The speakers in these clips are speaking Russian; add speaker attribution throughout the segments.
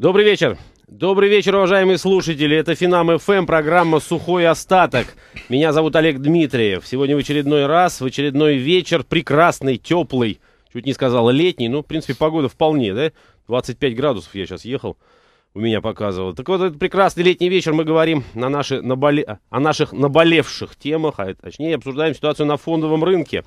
Speaker 1: Добрый вечер. Добрый вечер, уважаемые слушатели. Это Финам ФМ, эм, программа «Сухой остаток». Меня зовут Олег Дмитриев. Сегодня в очередной раз, в очередной вечер, прекрасный, теплый, чуть не сказал летний, ну, в принципе, погода вполне, да? 25 градусов я сейчас ехал, у меня показывал. Так вот, этот прекрасный летний вечер мы говорим на наши наболе... о наших наболевших темах, а точнее обсуждаем ситуацию на фондовом рынке.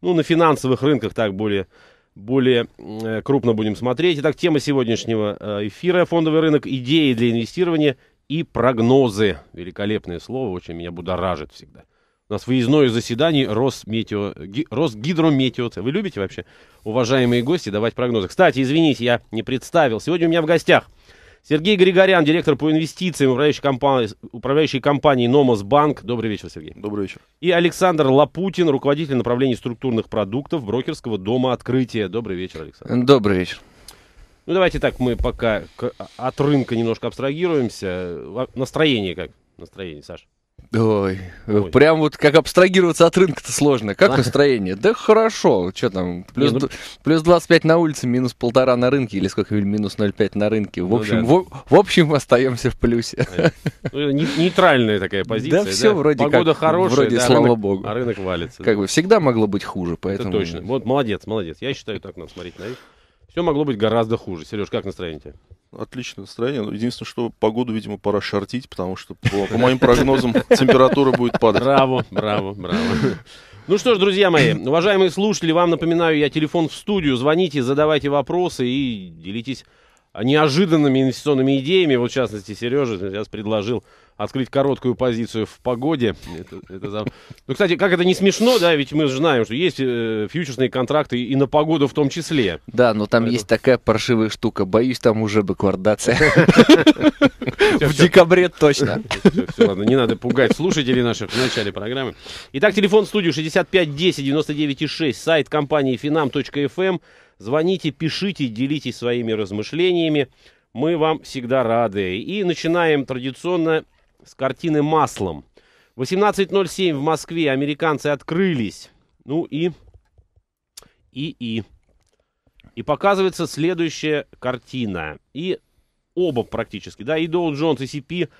Speaker 1: Ну, на финансовых рынках так более более э, крупно будем смотреть. Итак, тема сегодняшнего э, эфира «Фондовый рынок. Идеи для инвестирования и прогнозы». Великолепное слово, очень меня будоражит всегда. У нас выездное заседание Росметео, Росгидрометео. Вы любите вообще, уважаемые гости, давать прогнозы? Кстати, извините, я не представил. Сегодня у меня в гостях – Сергей Григорян, директор по инвестициям управляющей компании, управляющей компании «Номос Банк». Добрый вечер, Сергей. Добрый вечер. И Александр Лапутин, руководитель направления структурных продуктов брокерского дома «Открытие». Добрый вечер, Александр. Добрый вечер. Ну, давайте так, мы пока от рынка немножко абстрагируемся. Настроение как? Настроение, Саша?
Speaker 2: Ой, э, Ой, прям вот как абстрагироваться от рынка-то сложно. Как настроение? Да хорошо, что там, плюс, не, ну... плюс 25 на улице, минус полтора на рынке, или сколько, минус 0,5 на рынке. В ну, общем, да. в, в общем, остаемся в плюсе. Э,
Speaker 1: ну, нейтральная такая позиция. Да, все да? вроде Погода как, хорошая, вроде, да, слава рынок, богу. А рынок валится. Как
Speaker 2: да. бы всегда могло быть хуже, поэтому... Это точно.
Speaker 1: Вот молодец, молодец. Я считаю, так надо смотреть на их.
Speaker 3: Все могло быть гораздо хуже. Сереж, как настроение тебе? отличное настроение. Ну, единственное, что погоду, видимо, пора шортить, потому что, по, по моим прогнозам, температура будет падать. Браво, браво, браво.
Speaker 1: Ну что ж, друзья мои, уважаемые слушатели, вам напоминаю, я телефон в студию. Звоните, задавайте вопросы и делитесь неожиданными инвестиционными идеями. Вот, в частности, Сережа сейчас предложил открыть короткую позицию в погоде.
Speaker 2: Это, это за... Ну, кстати, как это
Speaker 1: не смешно, да, ведь мы же знаем, что есть э, фьючерсные
Speaker 2: контракты и на погоду в том числе. Да, но там Поэтому... есть такая паршивая штука. Боюсь, там уже баквардация. В декабре точно. Все, ладно, не надо пугать слушателей
Speaker 1: наших в начале программы. Итак, телефон в студию 65 10 99 6, сайт компании finam.fm. Эм. Звоните, пишите, делитесь своими размышлениями. Мы вам всегда рады. И начинаем традиционно с картины маслом. 18.07 в Москве американцы открылись. Ну и... И, и. И показывается следующая картина. И оба практически, да, и Доу Джонс, и CP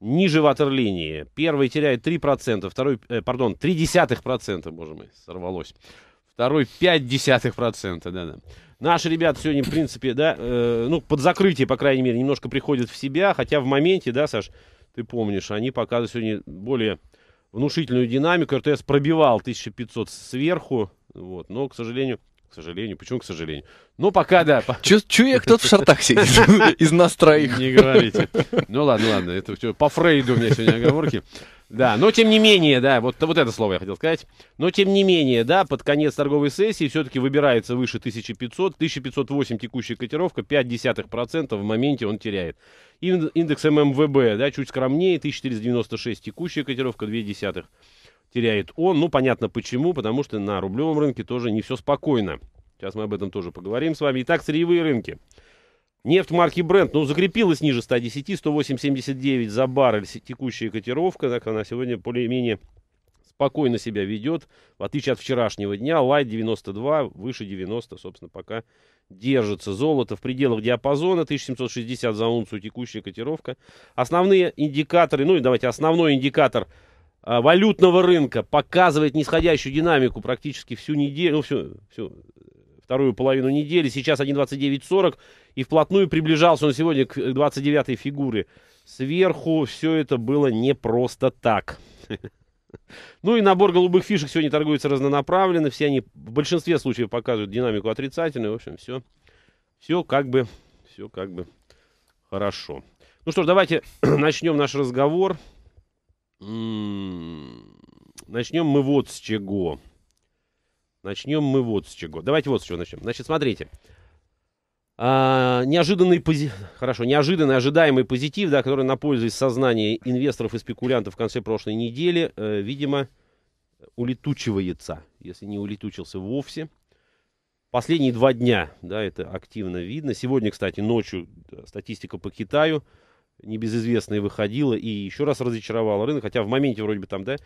Speaker 1: ниже ватерлинии. Первый теряет 3%, второй, э, пардон, 0,3%, боже мой, сорвалось. Второй 0,5%, да-да. Наши ребята сегодня, в принципе, да, э, ну, под закрытие, по крайней мере, немножко приходят в себя, хотя в моменте, да, Саш, ты помнишь, они показывают сегодня более внушительную динамику. РТС пробивал 1500 сверху, вот, но, к сожалению, к сожалению. Почему к сожалению? Ну, пока да. Чу, чую я, кто-то в шартах сидит из нас троих. Не говорите. Ну, ладно, ладно. Это по Фрейду у меня сегодня оговорки. Да, но тем не менее, да, вот, вот это слово я хотел сказать. Но тем не менее, да, под конец торговой сессии все-таки выбирается выше 1500. 1508 текущая котировка, 0,5% в моменте он теряет. Индекс ММВБ, да, чуть скромнее, 1496 текущая котировка, 0,2% теряет он. Ну, понятно почему, потому что на рублевом рынке тоже не все спокойно. Сейчас мы об этом тоже поговорим с вами. Итак, сырьевые рынки. Нефть марки Brent, ну, закрепилась ниже 110, 108,79 за баррель текущая котировка, так она сегодня более-менее спокойно себя ведет, в отличие от вчерашнего дня. Лайт 92, выше 90, собственно, пока держится. Золото в пределах диапазона, 1760 за унцию текущая котировка. Основные индикаторы, ну и давайте основной индикатор а, валютного рынка показывает нисходящую динамику практически всю неделю, ну, всю, всю вторую половину недели. Сейчас 1.2940 и вплотную приближался он сегодня к 29-й э, фигуре. Сверху все это было не просто так. Ну и набор голубых фишек сегодня торгуется разнонаправленно. Все они в большинстве случаев показывают динамику отрицательную. В общем, все, все как бы, все как бы хорошо. Ну что ж, давайте начнем наш разговор. М-м-м, начнем мы вот с чего. Начнем мы вот с чего. Давайте вот с чего начнем. Значит, смотрите. А, неожиданный пози... хорошо, неожиданный ожидаемый позитив, да, который на пользу сознания инвесторов и спекулянтов в конце прошлой недели, э, видимо, улетучивается, если не улетучился вовсе. Последние два дня, да, это активно видно. Сегодня, кстати, ночью статистика по Китаю – небезызвестная выходила и еще раз разочаровала рынок, хотя в моменте вроде бы там, да,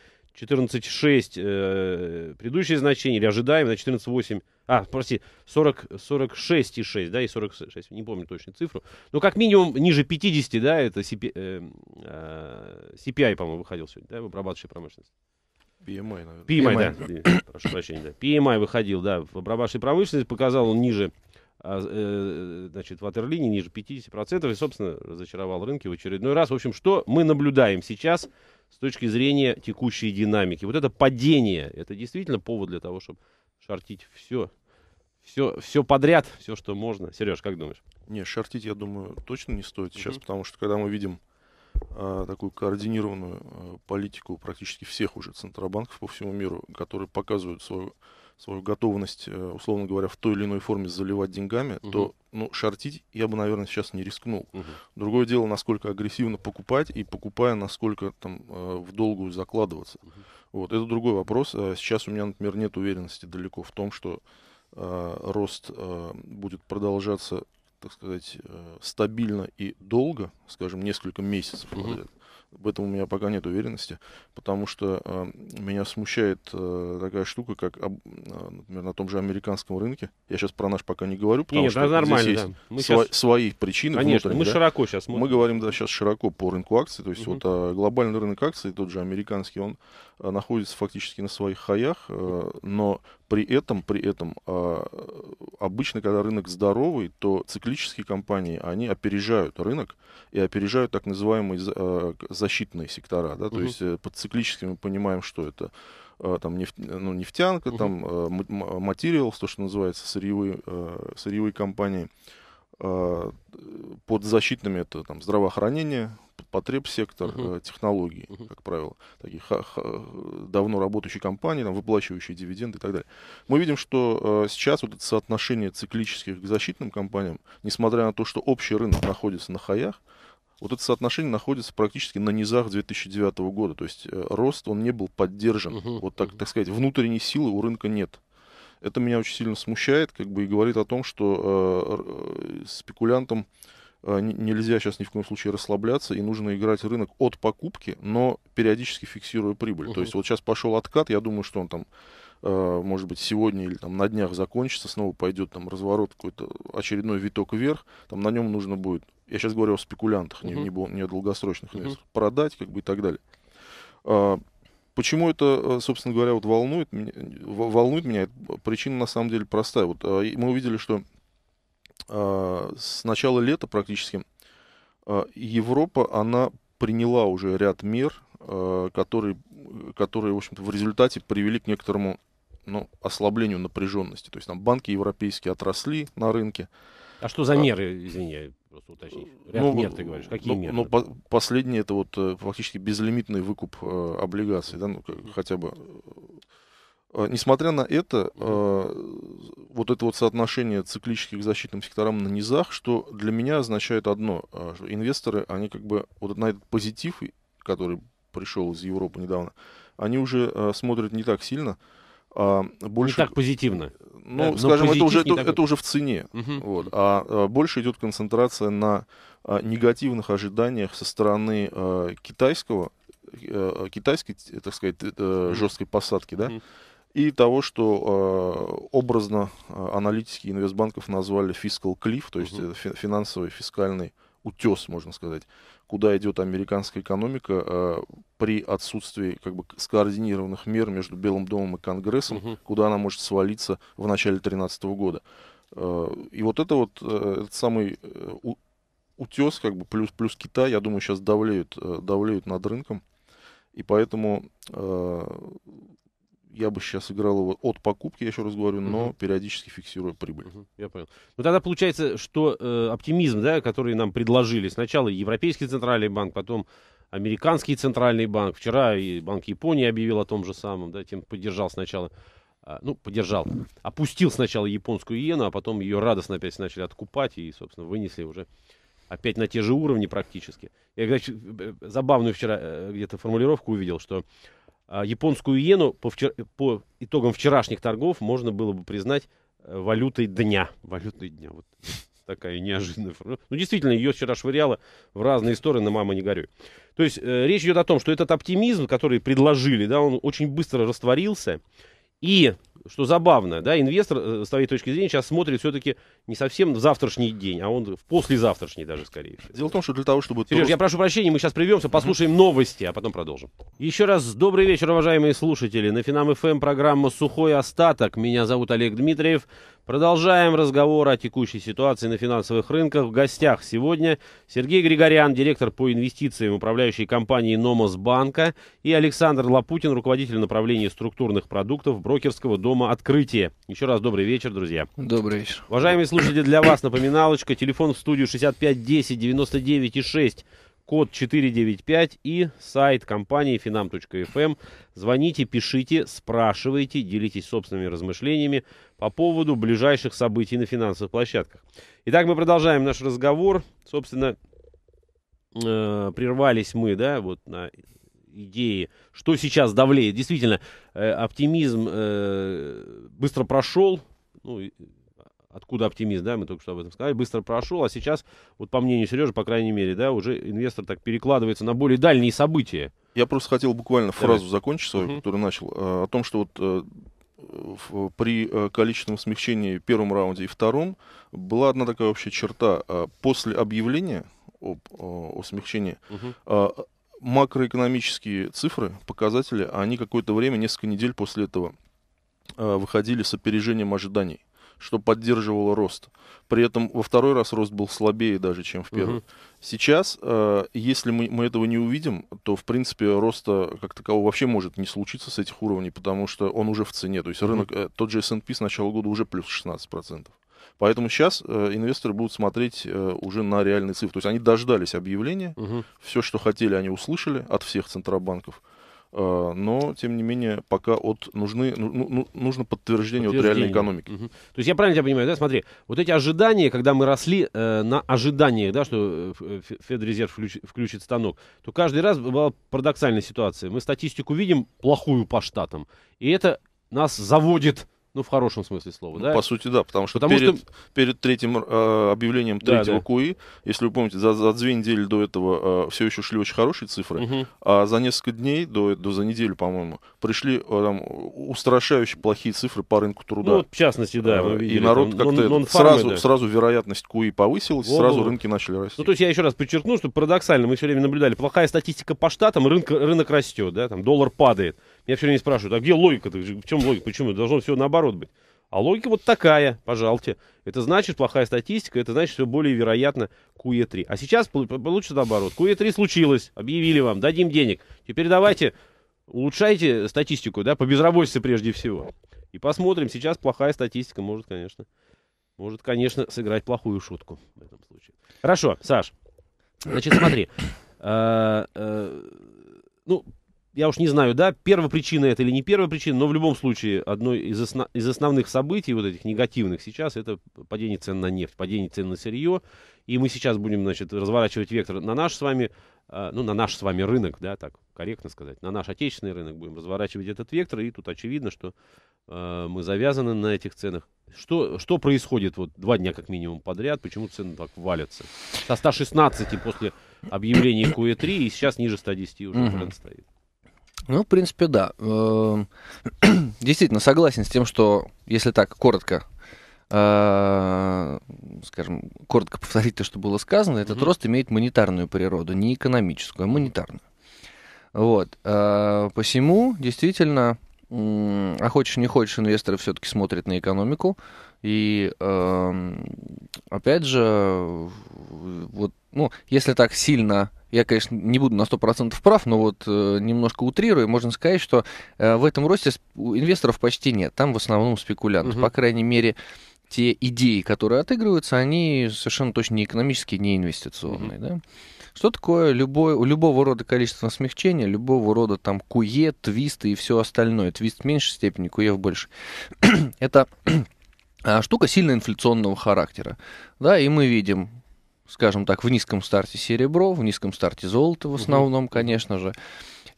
Speaker 1: 14,6 э, предыдущее значение, или ожидаем на 14,8, а, прости, 40, 46,6, да, и 46, не помню точную цифру, но как минимум ниже 50, да, это CP, э, э, CPI, по-моему, выходил сегодня, да, в обрабатывающей промышленности. PMI, наверное. PMI, PMI да, прошу прощения, да. PMI выходил, да, в обрабатывающей промышленности, показал он ниже а, э, значит, ватерлинии ниже 50%, и, собственно, разочаровал рынки в очередной раз. В общем, что мы наблюдаем сейчас с точки зрения текущей динамики? Вот это падение, это действительно повод для того, чтобы шортить все,
Speaker 3: все, все подряд, все, что можно. Сереж, как думаешь? Не, шортить, я думаю, точно не стоит сейчас, угу. потому что когда мы видим а, такую координированную а, политику практически всех уже центробанков по всему миру, которые показывают свою свою готовность, э, условно говоря, в той или иной форме заливать деньгами, угу. то ну, шортить я бы, наверное, сейчас не рискнул. Угу. Другое дело, насколько агрессивно покупать и покупая, насколько там э, в долгую закладываться. Угу. Вот, это другой вопрос. Э, сейчас у меня, например, нет уверенности далеко в том, что э, рост э, будет продолжаться, так сказать, э, стабильно и долго, скажем, несколько месяцев. Угу в этом у меня пока нет уверенности, потому что э, меня смущает э, такая штука, как, об, э, например, на том же американском рынке. Я сейчас про наш пока не говорю, потому нет, что да, нормально, здесь да. есть мы сво- сейчас... свои причины. Конечно, мы да? широко сейчас. Мы... мы говорим да, сейчас широко по рынку акций, то есть угу. вот э, глобальный рынок акций, тот же американский, он э, находится фактически на своих хаях, э, но при этом, при этом, а, обычно, когда рынок здоровый, то циклические компании, они опережают рынок и опережают так называемые а, защитные сектора. Да? Угу. То есть э, под циклическим мы понимаем, что это а, там нефть, ну, нефтянка, угу. там материал, то, что называется, сырьевые, сырьевые компании. Э, под защитными это там, здравоохранение, потребсектор, uh-huh. Э, технологии, uh как правило, такие э, давно работающие компании, там, выплачивающие дивиденды и так далее. Мы видим, что э, сейчас вот это соотношение циклических к защитным компаниям, несмотря на то, что общий рынок находится на хаях, вот это соотношение находится практически на низах 2009 года. То есть э, рост, он не был поддержан. uh Вот так, так сказать, внутренней силы у рынка нет. Это меня очень сильно смущает, как бы и говорит о том, что э, э спекулянтам э, нельзя сейчас ни в коем случае расслабляться, и нужно играть рынок от покупки, но периодически фиксируя прибыль. Uh-huh. То есть вот сейчас пошел откат, я думаю, что он там э, может быть, сегодня или там на днях закончится, снова пойдет там разворот, какой-то очередной виток вверх, там на нем нужно будет, я сейчас говорю о спекулянтах, uh-huh. не, не, не о долгосрочных uh-huh. продать как бы и так далее. А, Почему это, э, собственно говоря, вот волнует, волнует меня? Причина на самом деле простая. Вот э, мы увидели, что э, с начала лета практически Европа, она приняла уже ряд мер, которые, которые в общем-то, в результате привели к некоторому ну, ослаблению напряженности. То есть там банки европейские отросли на рынке. А что за меры,
Speaker 1: а извини, просто уточнить. Э, Ряд ну, мер, ты говоришь. Какие ну, меры? Ну,
Speaker 3: по последний это вот э, фактически безлимитный выкуп э, облигаций, да, ну, хотя бы. Э, несмотря на это, э, вот это вот соотношение циклических защитным секторам на низах, что для меня означает одно, что инвесторы, они как бы вот на этот позитив, который пришел из Европы недавно, они уже э, смотрят не так сильно, а, больше... Не так позитивно. Ну, да, скажем, это уже, это, это уже в цене. Угу. Вот. А, а больше идет концентрация на а, негативных ожиданиях со стороны а, китайского, а, китайской, так сказать, э, жесткой посадки, да, угу. и того, что а, образно а, аналитики инвестбанков назвали fiscal cliff, то есть угу. финансовый фискальный утес, можно сказать, куда идет американская экономика э, при отсутствии как бы скоординированных мер между Белым домом и Конгрессом, угу. куда она может свалиться в начале 2013 года. Э, и вот это вот э, этот самый э, у, утес, как бы плюс плюс Китай, я думаю, сейчас давлеют, э, давлеют над рынком. И поэтому э, я бы сейчас играл его от покупки, я еще раз говорю, но угу. периодически
Speaker 1: фиксируя прибыль. Угу, я понял. Ну тогда получается, что э, оптимизм, да, который нам предложили сначала Европейский центральный банк, потом американский центральный банк. Вчера и Банк Японии объявил о том же самом, да, тем поддержал сначала, а, ну, поддержал, опустил сначала японскую иену, а потом ее радостно опять начали откупать и, собственно, вынесли уже опять на те же уровни практически. Я, кстати, э, забавную вчера э, где-то формулировку увидел, что а, японскую иену по, вчер... по итогам вчерашних торгов можно было бы признать э, валютой дня. Валютой дня. Вот такая неожиданная фраза. Ну, действительно, ее вчера швыряло в разные стороны, мама не горюй. То есть э, речь идет о том, что этот оптимизм, который предложили, да, он очень быстро растворился. И, что забавно, да, инвестор, э, с твоей точки зрения, сейчас смотрит все-таки не совсем в завтрашний день, а он в послезавтрашний даже, скорее всего. Дело в том, что для того, чтобы... Сереж, я прошу прощения, мы сейчас прервемся, послушаем новости, а потом продолжим. Еще раз добрый вечер, уважаемые слушатели. На Финам-ФМ программа «Сухой остаток». Меня зовут Олег Дмитриев. Продолжаем разговор о текущей ситуации на финансовых рынках. В гостях сегодня Сергей Григорян, директор по инвестициям управляющей компании «Номос Банка» и Александр Лапутин, руководитель направления структурных продуктов брокерского дома «Открытие». Еще раз добрый вечер, друзья.
Speaker 2: Добрый вечер.
Speaker 1: Уважаемые Слушайте, для вас напоминалочка. Телефон в студию 65 10 99 и 6 код 495 и сайт компании finam.fm. Эм. Звоните, пишите, спрашивайте, делитесь собственными размышлениями по поводу ближайших событий на финансовых площадках. Итак, мы продолжаем наш разговор. Собственно, э, прервались мы, да, вот на идеи, что сейчас давлеет. Действительно, э, оптимизм э, быстро прошел, ну, откуда оптимизм, да, мы только что об этом сказали, быстро прошел, а сейчас, вот по мнению Сережи, по крайней мере, да, уже инвестор так перекладывается на более дальние события. Я просто хотел
Speaker 3: буквально Давай. фразу закончить свою, угу. которую начал, э, о том, что вот э, при э, количественном смягчении в первом раунде и втором была одна такая общая черта. После объявления об, о смягчении угу. макроэкономические цифры, показатели, они какое-то время, несколько недель после этого выходили с опережением ожиданий что поддерживало рост. При этом во второй раз рост был слабее даже, чем в первый. Угу. Сейчас, э, если мы, мы этого не увидим, то, в принципе, роста как такового вообще может не случиться с этих уровней, потому что он уже в цене. То есть рынок, э, тот же S&P с начала года уже плюс 16%. Поэтому сейчас э, инвесторы будут смотреть э, уже на реальные цифры. То есть они дождались объявления, угу. все, что хотели, они услышали от всех центробанков. Э, но, тем не менее, пока от нужны, ну, ну, ну нужно подтверждение, подтверждение от реальной экономики. Угу.
Speaker 1: То есть я правильно тебя понимаю, да? Смотри, вот эти ожидания, когда мы росли э, на ожиданиях, да, что э, Федрезерв включ, включит станок, то каждый раз была парадоксальная ситуация. Мы статистику видим плохую по штатам, и это нас заводит ну, в хорошем смысле слова, ну, да? По сути, да, потому что, потому перед,
Speaker 3: что... перед третьим э, объявлением третьего да, да. КУИ, если вы помните, за, за две недели до этого э, все еще шли очень хорошие цифры, угу. а за несколько дней, до, до за неделю, по-моему, пришли э, там, устрашающе плохие цифры по рынку труда. Ну, вот, в частности, да. Э, видели, и народ как-то сразу, да. сразу вероятность КУИ повысилась, вот, сразу вот. рынки начали расти. Ну, то
Speaker 1: есть я еще раз подчеркну, что парадоксально, мы все время наблюдали, плохая статистика по штатам, рынка рынок растет, да, там доллар падает. Меня все время спрашивают, а где логика-то? В чем логика? Почему? Должно все наоборот быть. А логика вот такая, пожалуйте. Это значит плохая статистика, это значит все более вероятно куе 3 А сейчас получится наоборот. Куе 3 случилось, объявили вам, дадим денег. Теперь давайте улучшайте статистику, да, по безработице прежде всего. И посмотрим, сейчас плохая статистика может, конечно, может, конечно, сыграть плохую шутку в этом случае. Хорошо, Саш, значит, смотри. Э, э, ну, я уж не знаю, да, первая причина это или не первая причина, но в любом случае одно из, осно из основных событий вот этих негативных сейчас это падение цен на нефть, падение цен на сырье, и мы сейчас будем, значит, разворачивать вектор на наш с вами, э, ну, на наш с вами рынок, да, так корректно сказать, на наш отечественный рынок будем разворачивать этот вектор, и тут очевидно, что э, мы завязаны на этих ценах. Что, что происходит вот два дня как минимум подряд, почему цены так валятся? Со 116 после объявления QE3 и сейчас ниже 110 уже тренд стоит.
Speaker 2: Ну, в принципе, да. Эм, действительно, согласен с тем, что, если так, коротко, э, скажем, коротко повторить то, что было сказано, этот mm-hmm. рост имеет монетарную природу, не экономическую, а монетарную. Вот. Э, посему, действительно, а хочешь не хочешь, инвесторы все-таки смотрят на экономику. И эм, опять же, вот, ну, если так сильно я, конечно, не буду на 100% прав, но вот э, немножко утрирую, можно сказать, что э, в этом росте инвесторов почти нет. Там в основном спекулянты. Угу. По крайней мере, те идеи, которые отыгрываются, они совершенно точно не экономические, не инвестиционные. Угу. Да? Что такое любое, любого рода количество смягчения, любого рода там куе, твисты и все остальное? Твист в меньшей степени, куе в большей. Это а, штука сильно инфляционного характера. Да, и мы видим скажем так, в низком старте серебро, в низком старте золото в основном, угу. конечно же.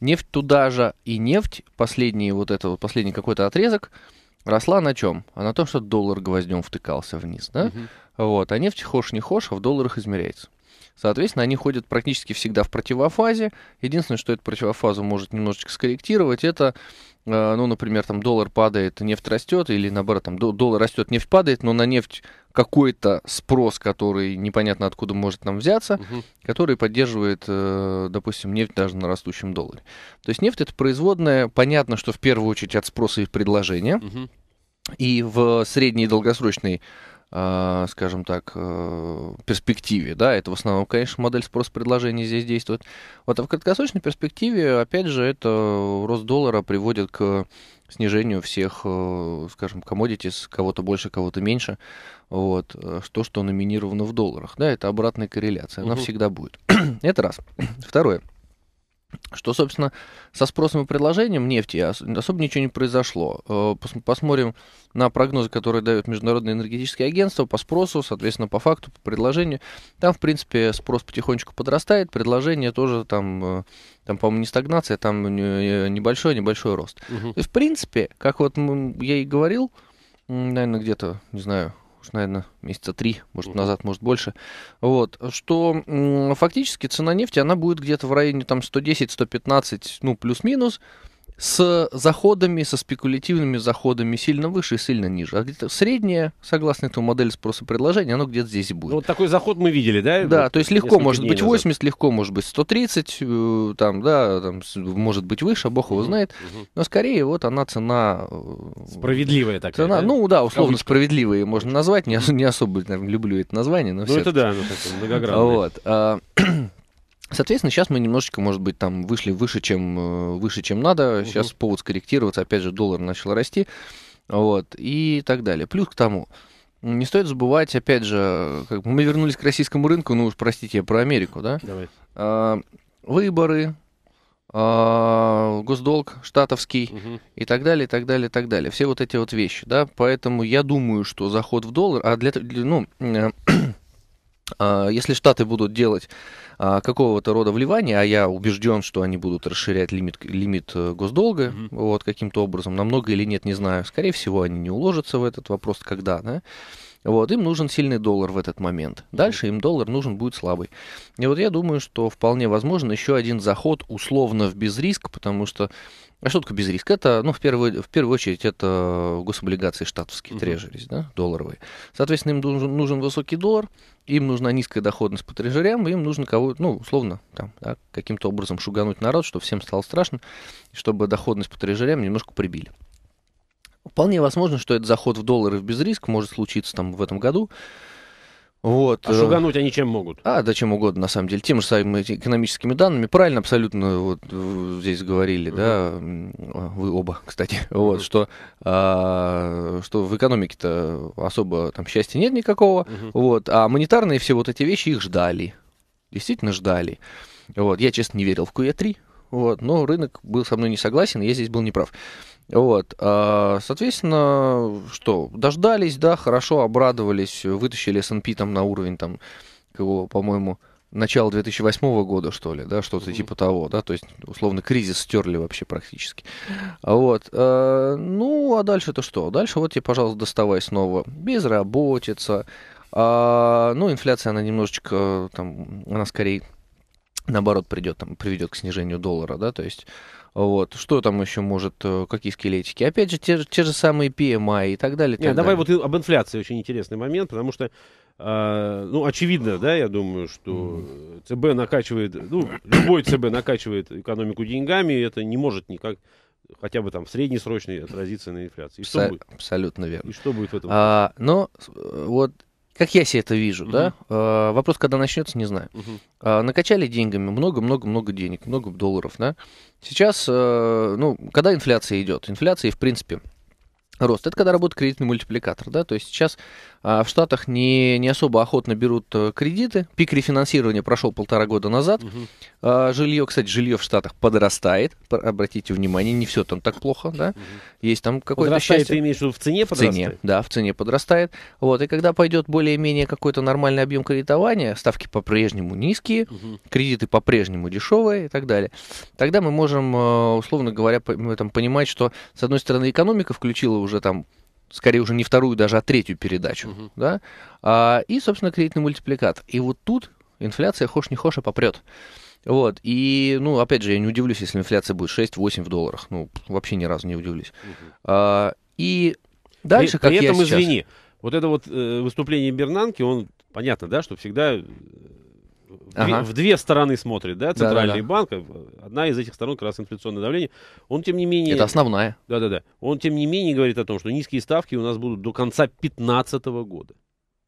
Speaker 2: Нефть туда же и нефть, последний вот это вот, последний какой-то отрезок, росла на чем? А на том, что доллар гвоздем втыкался вниз, да? Угу. Вот, а нефть хошь не хошь, а в долларах измеряется. Соответственно, они ходят практически всегда в противофазе. Единственное, что эту противофазу может немножечко скорректировать, это Э, ну, например, там доллар падает, нефть растет, или наоборот, там доллар растет, нефть падает, но на нефть какой-то спрос, который непонятно откуда может нам взяться, угу. который поддерживает, э, допустим, нефть даже на растущем долларе. То есть нефть это производная, понятно, что в первую очередь от спроса и предложения. Угу. И в средней и долгосрочной Э, скажем так, э, перспективе, да, это в основном, конечно, модель спрос-предложения здесь действует. Вот а в краткосрочной перспективе, опять же, это рост доллара приводит к снижению всех, э, скажем, commodities, кого-то больше, кого-то меньше, вот, то, что номинировано в долларах, да, это обратная корреляция, она угу. всегда будет. это раз. Второе – что, собственно, со спросом и предложением нефти особо ничего не произошло. Э, посмотрим на прогнозы, которые дают Международное энергетическое агентство по спросу, соответственно, по факту, по предложению. Там, в принципе, спрос потихонечку подрастает, предложение тоже там, э, там по-моему, не стагнация, там небольшой-небольшой э, рост. Угу. И, в принципе, как вот я и говорил, наверное, где-то, не знаю, уж, наверное, месяца три, может, mm-hmm. назад, может, больше. Вот, что фактически цена нефти, она будет где-то в районе там 110-115, ну, плюс-минус с заходами, со спекулятивными заходами сильно выше и сильно ниже. А где-то средняя, согласно этому модели спроса и предложения, оно где-то здесь будет. Ну, вот такой заход мы видели, да? Да, вот то есть легко может быть 80, назад. легко может быть 130, э, там, да, там, может быть выше, а бог его знает. Но скорее вот она цена... Э, справедливая такая, цена, да? Ну да, условно справедливая можно назвать, не, не особо наверное, люблю это название, но Ну это да, многогранное. Вот. А, Соответственно, сейчас мы немножечко, может быть, там вышли выше, чем, э, выше, чем надо. Угу. Сейчас повод скорректироваться. Опять же, доллар начал расти. Вот, и так далее. Плюс к тому, не стоит забывать, опять же, как мы вернулись к российскому рынку, ну уж простите, про Америку, да? Давай. А, выборы, а, госдолг штатовский угу. и так далее, и так далее, и так далее. Все вот эти вот вещи, да? Поэтому я думаю, что заход в доллар, а для, для ну, э, а, если Штаты будут делать а, какого-то рода вливания, а я убежден, что они будут расширять лимит, лимит э, госдолга mm-hmm. вот, каким-то образом, намного или нет, не знаю. Скорее всего, они не уложатся в этот вопрос, когда, да? Вот, им нужен сильный доллар в этот момент. Дальше им доллар нужен будет слабый. И вот я думаю, что вполне возможен еще один заход условно в безриск, потому что а что такое без риска? Это, ну, в первую, в первую очередь, это гособлигации штатовские, uh трежерис, да, долларовые. Соответственно, им нужен, нужен высокий доллар, им нужна низкая доходность по трежерям, им нужно кого ну, условно, там, да, каким-то образом шугануть народ, чтобы всем стало страшно, чтобы доходность по трежерям немножко прибили. Вполне возможно, что этот заход в доллары в безриск может случиться там в этом году, вот. А э, шугануть они чем могут? А, да чем угодно, на самом деле. Тем же самыми экономическими данными. Правильно абсолютно вот э, здесь говорили, uh-huh. да, а, вы оба, кстати, uh-huh. вот, что, а, что в экономике-то особо там счастья нет никакого, uh-huh. вот, а монетарные все вот эти вещи их ждали, действительно ждали. Вот, я, честно, не верил в QE3, вот, но рынок был со мной не согласен, и я здесь был неправ. прав. Вот, а, соответственно, что, дождались, да, хорошо обрадовались, вытащили S&P там на уровень, там, его, по-моему, начала 2008 года, что ли, да, что-то mm-hmm. типа того, да, то есть, условно, кризис стерли вообще практически. А вот, а, ну, а дальше-то что? Дальше вот тебе, пожалуйста, доставай снова безработица, ну, инфляция, она немножечко, там, она скорее, наоборот, придет, там, приведет к снижению доллара, да, то есть вот. Что там еще может, э, какие скелетики? Опять же, те, же, те же самые PMI и так далее. Нет, так давай далее.
Speaker 1: вот об инфляции очень интересный момент, потому что, э, ну, очевидно, да, я думаю, что ЦБ накачивает, ну, любой ЦБ накачивает экономику деньгами, и это не может никак хотя бы там в среднесрочной отразиться на инфляции. И Абсо- что будет? Абсолютно верно. И что будет в этом? А,
Speaker 2: но э, вот как я себе это вижу, угу. да? А, вопрос, когда начнется, не знаю. Угу. А, накачали деньгами много-много-много денег, много долларов, да? Сейчас, а, ну, когда инфляция идет? Инфляция, в принципе, рост. Это когда работает кредитный мультипликатор. Да? То есть сейчас а, в Штатах не, не особо охотно берут э, кредиты. Пик рефинансирования прошел полтора года назад. Угу. жилье, кстати, жилье в Штатах подрастает. Обратите внимание, не все там так плохо. Да? Угу. Есть там какое-то Подрастает, счастье. ты имеешь в виду в цене подрастает? цене, да, в цене подрастает. Вот, и когда пойдет более-менее какой-то нормальный объем кредитования, ставки по-прежнему низкие, угу. кредиты по-прежнему дешевые и так далее, тогда мы можем, э, условно говоря, там, понимать, что, с одной стороны, экономика включила уже уже там скорее уже не вторую даже, а третью передачу, Uh -huh. да, а, и, собственно, кредитный мультипликатор. И вот тут инфляция, хошь не хошь, а попрет. Вот, и, ну, опять же, я не удивлюсь, если инфляция будет 6-8 в долларах, ну, вообще ни разу не удивлюсь. Uh -huh. А, и дальше, при, как при этом, я сейчас... извини, вот
Speaker 1: это вот э, выступление Бернанки, он, понятно, да, что всегда ага. в две стороны смотрит, да, центральный да, да, да. банк, а одна из этих сторон как раз инфляционное давление, он тем не менее... Это основная. Да-да-да. Он тем не менее говорит о том, что низкие ставки у нас будут до конца 2015 года.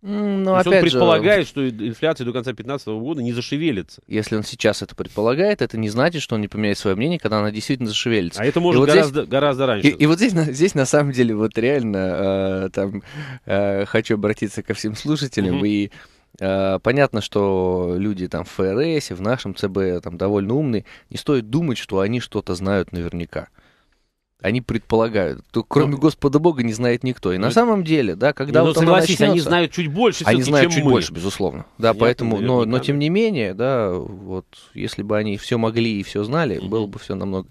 Speaker 2: Но ну, То есть опять он предполагает, же, что инфляция до конца 2015 года не зашевелится. Если он сейчас это предполагает, это не значит, что он не поменяет свое мнение, когда она действительно зашевелится. А это может вот гораздо, здесь, гораздо раньше. И, и вот здесь, здесь на самом деле вот реально э, там э, хочу обратиться ко всем слушателям mm-hmm. и Э, понятно, что люди там в ФРС, в нашем ЦБ там довольно умные. Не стоит думать, что они что-то знают наверняка. Они предполагают. То, ну, кроме ну, Господа Бога не знает никто. И ну, на самом деле, да, когда ну, вот согласись, начнется, они знают чуть больше, они знают чем чуть мы. больше, безусловно. Да, Я поэтому, но, но тем не менее, да, вот если бы они все могли и все знали, mm-hmm. было бы все намного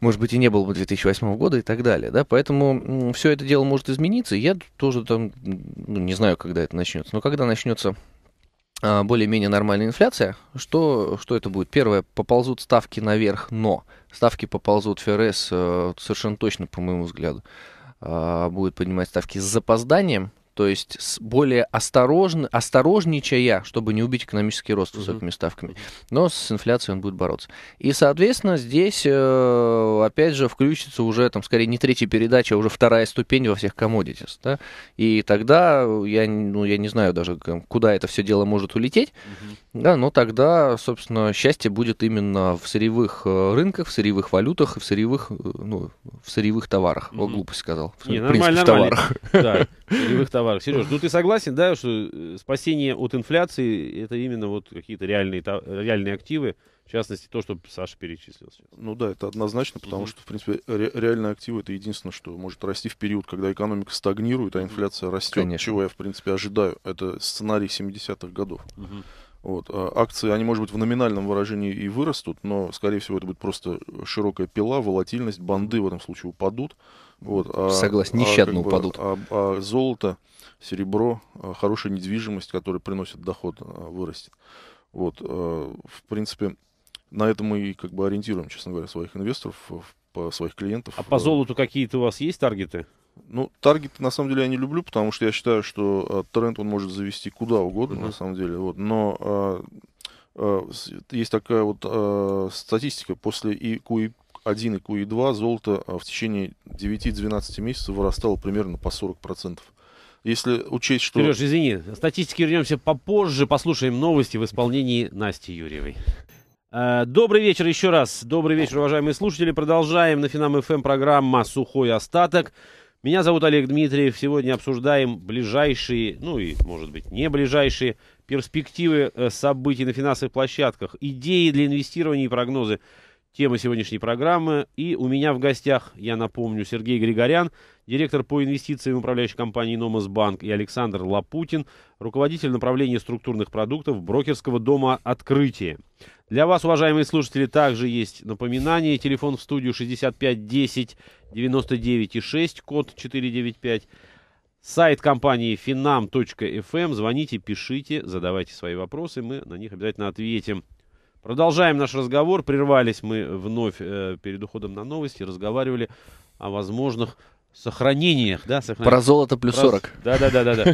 Speaker 2: может быть, и не было бы 2008 года и так далее, да, поэтому все это дело может измениться, я тоже там, ну, не знаю, когда это начнется, но когда начнется а, более-менее нормальная инфляция, что, что это будет? Первое, поползут ставки наверх, но ставки поползут ФРС э, совершенно точно, по моему взгляду, а, будет поднимать ставки с запозданием, то есть с более осторожно, осторожничая, чтобы не убить экономический рост высокими ставками. Но с инфляцией он будет бороться. И, соответственно, здесь, э, опять же, включится уже, там, скорее, не третья передача, а уже вторая ступень во всех коммодитис. Да? И тогда, я, ну, я не знаю даже, куда это все дело может улететь, угу. да, но тогда, собственно, счастье будет именно в сырьевых э, рынках, в сырьевых валютах в сырьевых, э, ну, в сырьевых товарах. Угу. О, глупость сказал. не, в принципе, в товарах. Да, в сырьевых
Speaker 1: товарах товарах. Сереж, ну ты согласен, да, что э, спасение от инфляции это именно вот какие-то реальные, реальные активы, в частности, то, что Саша перечислил сейчас.
Speaker 3: Ну да, это однозначно, потому угу. что, в принципе, ре- реальные активы это единственное, что может расти в период, когда экономика стагнирует, а инфляция растет, Конечно. чего я, в принципе, ожидаю. Это сценарий 70-х годов. Угу. Вот. А акции, они, может быть, в номинальном выражении и вырастут, но, скорее всего, это будет просто широкая пила, волатильность, банды в этом случае упадут. Вот. А, Согласен, а, нещадно а, как бы, упадут. А, а золото серебро, э, хорошая недвижимость, которая приносит доход, э, вырастет. Вот, э, в принципе, на это мы и как бы ориентируем, честно говоря, своих инвесторов, своих клиентов. А по золоту какие-то у вас
Speaker 1: есть таргеты?
Speaker 3: Ну, таргеты на самом деле, я не люблю, потому что я считаю, что э, тренд он может завести куда угодно, uh-huh. на самом деле. Вот. Но э, э, есть такая вот э, статистика. После и QE1 и QE2 золото в течение 9-12 месяцев вырастало примерно по 40%
Speaker 1: если учесть, что... Сереж, извини, статистики вернемся попозже, послушаем новости в исполнении Насти Юрьевой. Э, добрый вечер еще раз. Добрый вечер, уважаемые слушатели. Продолжаем на Финам ФМ эм программа «Сухой остаток». Меня зовут Олег Дмитриев. Сегодня обсуждаем ближайшие, ну и, может быть, не ближайшие перспективы э, событий на финансовых площадках, идеи для инвестирования и прогнозы. Тема сегодняшней программы. И у меня в гостях, я напомню, Сергей Григорян, директор по инвестициям управляющей компании «Номосбанк» и Александр Лапутин, руководитель направления структурных продуктов брокерского дома «Открытие». Для вас, уважаемые слушатели, также есть напоминание. Телефон в студию 65 10 99 6, код 495. Сайт компании finam.fm. Эм. Звоните, пишите, задавайте свои вопросы, мы на них обязательно ответим. Продолжаем наш разговор. Прервались мы вновь э, перед уходом на новости, разговаривали о возможных сохранениях, да, сохранениях. Про золото плюс Про... 40. Да, да, да, да, да.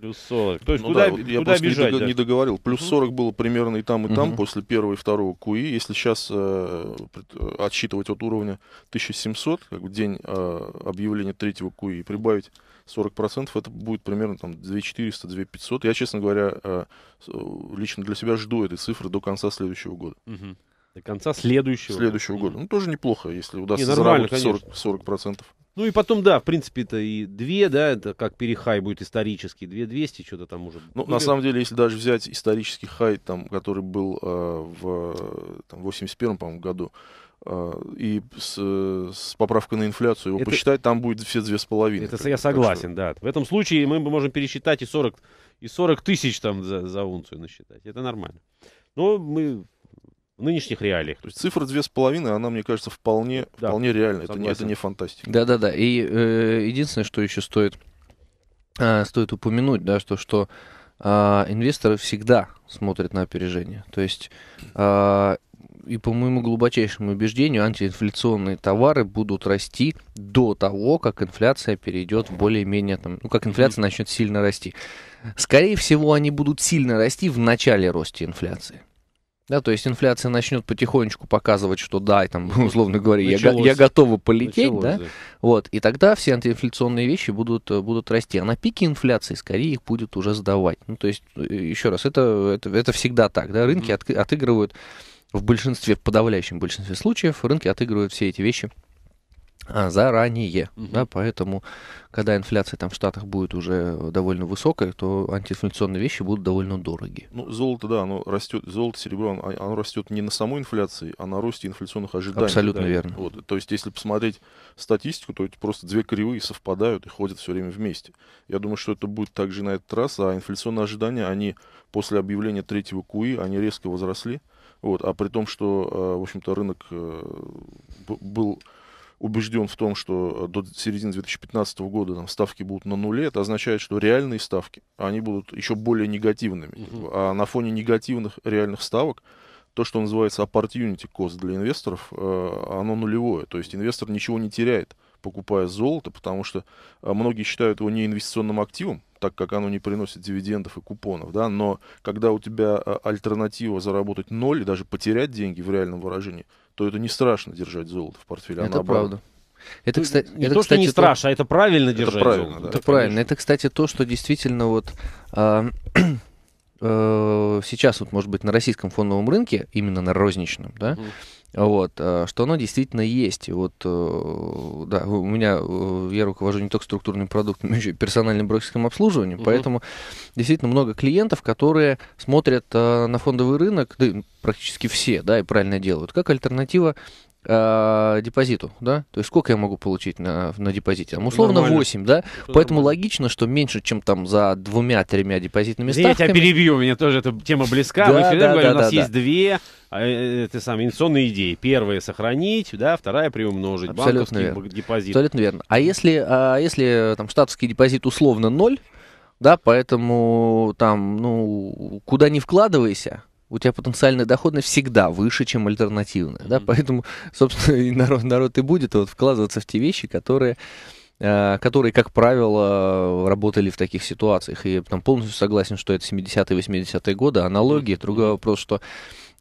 Speaker 1: Плюс 40. То есть ну куда, да, вот куда я куда просто бежать, не, да? не
Speaker 3: договорил. Плюс 40 было примерно и там, и там, угу. после первого и второго КУИ. Если сейчас э, отсчитывать от уровня 1700, как бы день э, объявления третьего КУИ, и прибавить 40%, это будет примерно там 2400, 2500. Я, честно говоря, э, э, лично для себя жду этой цифры до конца следующего года. Угу. До конца следующего. Следующего года. Ну, тоже неплохо, если удастся не, заработать конечно. 40%. 40%.
Speaker 1: Ну и потом, да, в принципе, это и две, да, это как перехай будет исторический, две двести что-то там уже. Ну, на самом
Speaker 3: деле, если даже взять исторический хай, там, который был э, в там, 81 по-моему, году, э, и с, с поправкой на инфляцию его это, посчитать, там будет все две с половиной. Это я согласен, что... да.
Speaker 1: В этом случае мы можем пересчитать и 40, и 40 тысяч там за, за унцию насчитать. Это нормально.
Speaker 3: Но мы в нынешних реалиях. То есть цифра 2,5, она, мне кажется, вполне, да, вполне реальна. Это не, это не фантастика.
Speaker 2: Да-да-да. И э, единственное, что еще стоит, э, стоит упомянуть, да, что, что э, инвесторы всегда смотрят на опережение. То есть э, и по моему глубочайшему убеждению, антиинфляционные товары будут расти до того, как инфляция перейдет в более-менее, там, ну, как инфляция начнет сильно расти. Скорее всего, они будут сильно расти в начале роста инфляции. Да, то есть инфляция начнет потихонечку показывать, что да, там, условно говоря, я, я готова полететь, Началось, да? да, вот, и тогда все антиинфляционные вещи будут, э, будут расти. А на пике инфляции скорее их будет уже сдавать. Ну, то есть, э, еще раз, это, это, это всегда так, да, рынки mm. от, отыгрывают в большинстве, в подавляющем большинстве случаев, рынки отыгрывают все эти вещи а, заранее, угу. да, поэтому, когда инфляция там в Штатах будет уже довольно высокая, то антиинфляционные вещи будут довольно дороги.
Speaker 3: Ну, золото, да, оно растет, золото, серебро, оно, а, оно растет не на самой инфляции, а на росте инфляционных ожиданий. Абсолютно да. верно. Вот, то есть, если посмотреть статистику, то эти просто две кривые совпадают и ходят все время вместе. Я думаю, что это будет также на этот раз, а инфляционные ожидания, они после объявления третьего КУИ, они резко возросли, вот, а при том, что, э, в общем-то, рынок э, был убежден в том, что э, до середины 2015 года там, ставки будут на нуле, это означает, что реальные ставки, они будут еще более негативными. Угу. А на фоне негативных реальных ставок то, что называется opportunity cost для инвесторов, э, оно нулевое. То есть инвестор ничего не теряет, покупая золото, потому что э, многие считают его неинвестиционным активом, так как оно не приносит дивидендов и купонов, да, но когда у тебя альтернатива заработать ноль и даже потерять деньги в реальном выражении – то это не страшно держать золото в портфеле. Это а правда.
Speaker 2: Это, ну, кстати, не это, то, кстати, что не страшно, то... А это правильно это держать правильно, золото. Да, это, это правильно. Конечно. Это, кстати, то, что действительно вот э, э, сейчас вот, может быть, на российском фондовом рынке, именно на розничном, да, mm. Вот, э, что оно действительно есть. вот, э, да, у меня, э, я руковожу не только структурными продуктами, но еще и персональным брокерским обслуживанием, угу. поэтому действительно много клиентов, которые смотрят на фондовый рынок, да, практически все, да, и правильно делают, как альтернатива Э, депозиту, да? То есть сколько я могу получить на, на депозите? Там, условно нормально. 8, да? Что Поэтому нормально. логично, что меньше, чем там за двумя-тремя депозитными Извините, ставками. Я тебя перебью, у меня тоже эта тема близка. Да, Мы всегда да, говорим, да, у нас да, есть
Speaker 1: да. две а, э, это сам, инвестиционные идеи. Первая сохранить, да, вторая приумножить. Абсолютно верно. депозит. Абсолютно
Speaker 2: верно. А если, а если там штатский депозит условно ноль, да, поэтому там, ну, куда не вкладывайся, у тебя потенциальная доходность всегда выше, чем альтернативная. Mm-hmm. Да? Поэтому, собственно, и народ, народ и будет вот, вкладываться в те вещи, которые, э, которые, как правило, работали в таких ситуациях. И я там, полностью согласен, что это 70-е, 80-е годы, аналогии. Mm-hmm. Другой вопрос, что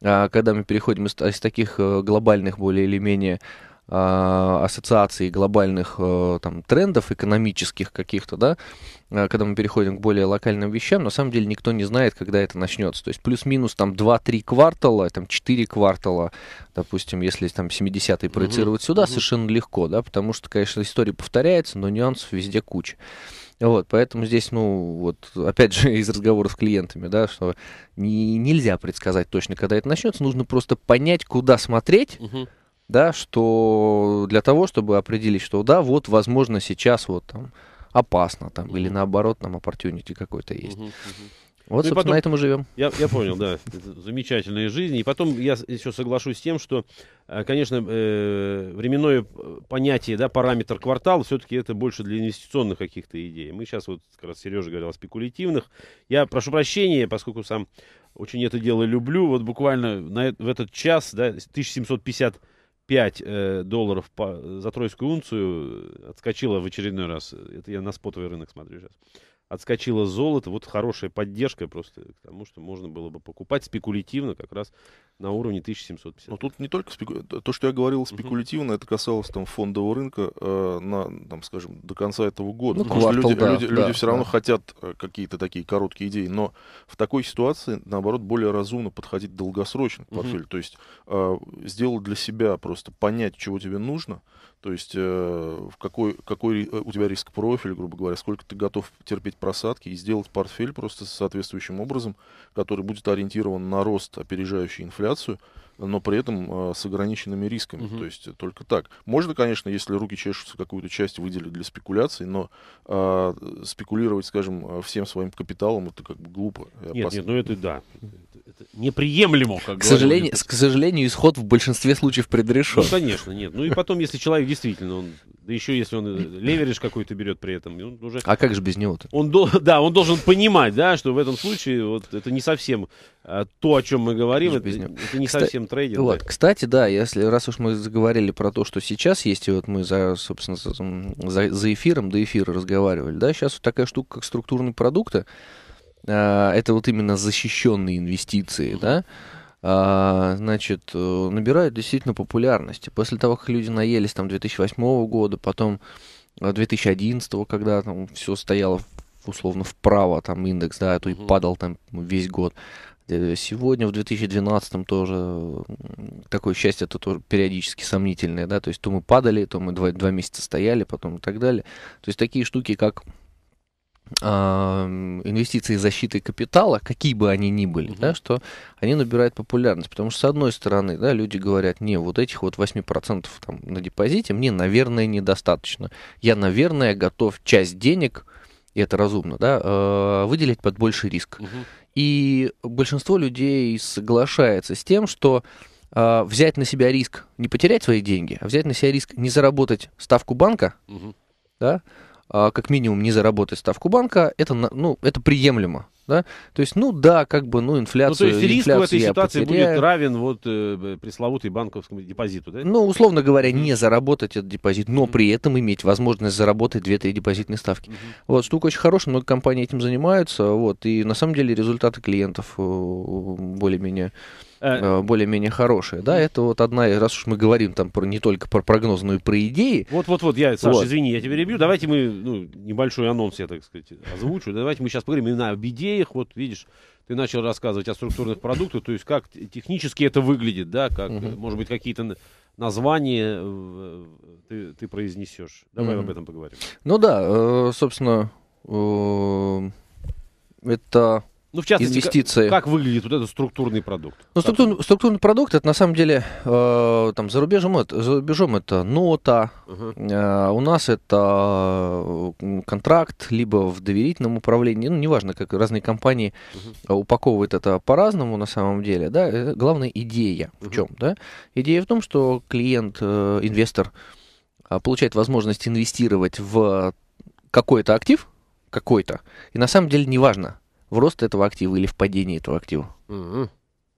Speaker 2: э, когда мы переходим из, из таких э, глобальных более или менее а, ассоциаций глобальных э, там, трендов экономических каких-то, да, а, когда мы переходим к более локальным вещам, на самом деле никто не знает, когда это начнется. То есть плюс-минус там 2-3 квартала, там 4 квартала, допустим, если там 70-й проецировать угу. сюда, угу. совершенно легко, да, потому что, конечно, история повторяется, но нюансов везде куча. Вот, поэтому здесь, ну, вот, опять же, из разговоров с клиентами, да, что не, нельзя предсказать точно, когда это начнется, нужно просто понять, куда смотреть, угу да, что для того, чтобы определить, что да, вот, возможно, сейчас вот там опасно там, или наоборот, там opportunity какой-то есть. Mm-hmm. Mm-hmm. Вот, ну, собственно, на этом мы живем. Я, я понял,
Speaker 1: да. Замечательная жизнь. И потом я еще соглашусь с тем, что, э, конечно, э, временное э, понятие, да, параметр квартал, все-таки это больше для инвестиционных каких-то идей. Мы сейчас, вот как раз Сережа говорил о спекулятивных. Я прошу прощения, поскольку сам очень это дело люблю. Вот буквально на, в этот час, да, 1750 5 э, долларов по, э, за тройскую унцию э, отскочила в очередной раз. Это я на спотовый рынок смотрю сейчас отскочило золото. Вот хорошая поддержка просто к тому, что можно было бы покупать спекулятивно как
Speaker 3: раз на уровне 1750. Но ну, тут не только спеку... то, что я говорил спекулятивно, uh-huh. это касалось там фондового рынка э, на, там, скажем, до конца этого года. Ну, квартал, люди, да, люди, да, люди все равно да. хотят э, какие-то такие короткие идеи, но в такой ситуации, наоборот, более разумно подходить долгосрочно к портфелю. Uh-huh. То есть э, сделать для себя просто понять, чего тебе нужно, то есть э, какой, какой э, у тебя риск профиль, грубо говоря, сколько ты готов терпеть просадки и сделать портфель просто соответствующим образом, который будет ориентирован на рост, опережающий инфляцию, но при этом э, с ограниченными рисками. Uh -huh. То есть э, только так. Можно, конечно, если руки чешутся, какую-то часть выделить для спекуляции, но э, спекулировать, скажем, всем своим капиталом это как бы глупо. Нет, нет, ну это да
Speaker 2: это неприемлемо, как к сожалению, К сожалению, исход в большинстве случаев предрешен. Ну, конечно, нет.
Speaker 3: Ну и потом, если человек
Speaker 1: действительно, он, да еще если он э, леверидж какой-то берет при этом, он уже... А как же без него-то? Он, да, он должен понимать, да, что в этом случае вот это не совсем а, то, о чем мы говорим,
Speaker 2: это, это не кстати, совсем трейдинг. Вот, да. Кстати, да, если раз уж мы заговорили про то, что сейчас есть, и вот мы, за, собственно, за, за эфиром до эфира разговаривали, да, сейчас вот такая штука, как структурные продукты, а, это вот именно защищенные инвестиции, да, а, значит, э, набирают действительно популярности. После того, как люди наелись там 2008 года, потом 2011, э, когда там все стояло условно вправо, там индекс, да, а то и падал там весь год. Э, сегодня, в 2012 тоже такое счастье, это тоже периодически сомнительное, да, то есть то мы падали, то мы два, два месяца стояли, потом и так далее. То есть такие штуки, как инвестиции защиты капитала, какие бы они ни были, угу. да, что они набирают популярность. Потому что, с одной стороны, да, люди говорят, не, вот этих вот 8% там, на депозите мне, наверное, недостаточно. Я, наверное, готов часть денег, и это разумно, да, э, выделить под больший риск. Угу. И большинство людей соглашается с тем, что э, взять на себя риск, не потерять свои деньги, а взять на себя риск не заработать ставку банка, угу. да, а, как минимум не заработать ставку банка, это, ну, это приемлемо. Да? То есть, ну да, как бы, ну, инфляцию Ну, то есть риск в этой ситуации потеряю. будет
Speaker 1: равен вот э, пресловутой банковскому депозиту, да?
Speaker 2: Ну, условно говоря, mm-hmm. не заработать этот депозит, но mm-hmm. при этом иметь возможность заработать 2-3 депозитные ставки. Mm-hmm. Вот, штука очень хорошая, много компании этим занимаются, вот, и на самом деле результаты клиентов э, более-менее Э, э, более-менее хорошие, Да, это вот одна, раз уж мы говорим там про, не только про прогноз, но и про идеи. Вот-вот-вот,
Speaker 1: я, Саша, вот. извини, я тебя ребью. Давайте мы, ну, небольшой анонс я, так сказать, озвучу. Давайте мы сейчас поговорим именно об идеях. Вот видишь, ты начал рассказывать о структурных продуктах, то есть как технически это выглядит, да, как, угу. может быть, какие-то названия э, ты, ты произнесешь. Давай угу. об этом поговорим.
Speaker 2: Ну да, собственно, это ну, в частности, инвестиции. Как,
Speaker 1: как выглядит вот этот структурный продукт? Ну,
Speaker 2: структурный, структурный продукт это на самом деле э, там за рубежом это, за рубежом это нота, uh-huh. э, у нас это э, контракт либо в доверительном управлении, ну неважно, как разные компании uh-huh. упаковывают это по-разному на самом деле, да. Э, главная идея uh-huh. в чем, да? Идея в том, что клиент, э, инвестор э, получает возможность инвестировать в какой-то актив, какой-то, и на самом деле неважно в рост этого актива или в падение этого актива. mm